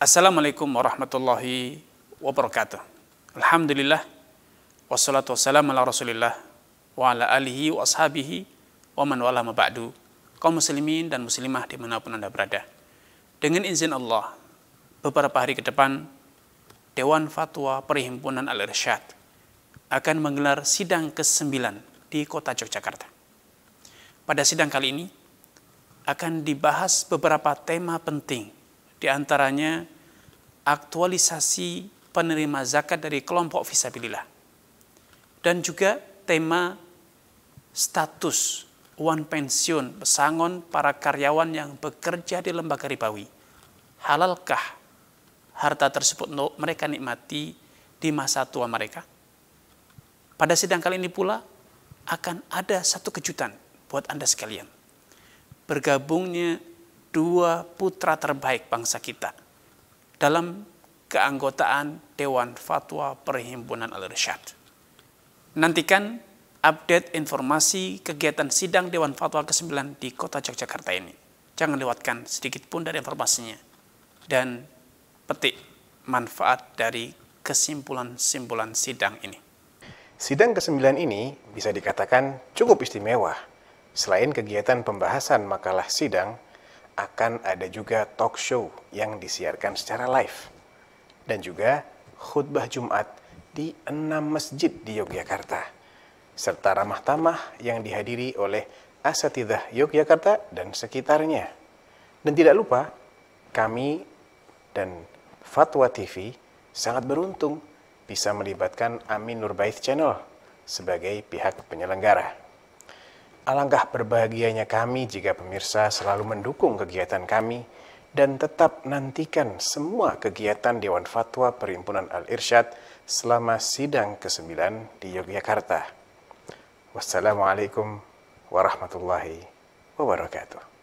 Assalamualaikum warahmatullahi wabarakatuh. Alhamdulillah wassalatu wassalamu ala Rasulillah wa ala alihi wa ashabihi wa man wala ma'ba'du. Kaum muslimin dan muslimah dimanapun Anda berada. Dengan izin Allah, beberapa hari ke depan Dewan Fatwa Perhimpunan Al-Irsyad akan menggelar sidang ke-9 di Kota Yogyakarta. Pada sidang kali ini akan dibahas beberapa tema penting di antaranya aktualisasi penerima zakat dari kelompok visabilillah. Dan juga tema status uang pensiun pesangon para karyawan yang bekerja di lembaga ribawi. Halalkah harta tersebut untuk mereka nikmati di masa tua mereka? Pada sidang kali ini pula akan ada satu kejutan buat Anda sekalian. Bergabungnya dua putra terbaik bangsa kita dalam keanggotaan Dewan Fatwa Perhimpunan al -Rishad. Nantikan update informasi kegiatan sidang Dewan Fatwa ke-9 di kota Yogyakarta ini. Jangan lewatkan sedikit pun dari informasinya. Dan petik manfaat dari kesimpulan-simpulan sidang ini. Sidang ke-9 ini bisa dikatakan cukup istimewa. Selain kegiatan pembahasan makalah sidang, akan ada juga talk show yang disiarkan secara live dan juga khutbah Jumat di enam masjid di Yogyakarta serta ramah-tamah yang dihadiri oleh asatidah Yogyakarta dan sekitarnya. Dan tidak lupa kami dan Fatwa TV sangat beruntung bisa melibatkan Amin Nurbaith Channel sebagai pihak penyelenggara. Alangkah berbahagianya kami jika pemirsa selalu mendukung kegiatan kami dan tetap nantikan semua kegiatan Dewan Fatwa Perhimpunan Al-Irsyad selama sidang ke-9 di Yogyakarta. Wassalamualaikum warahmatullahi wabarakatuh.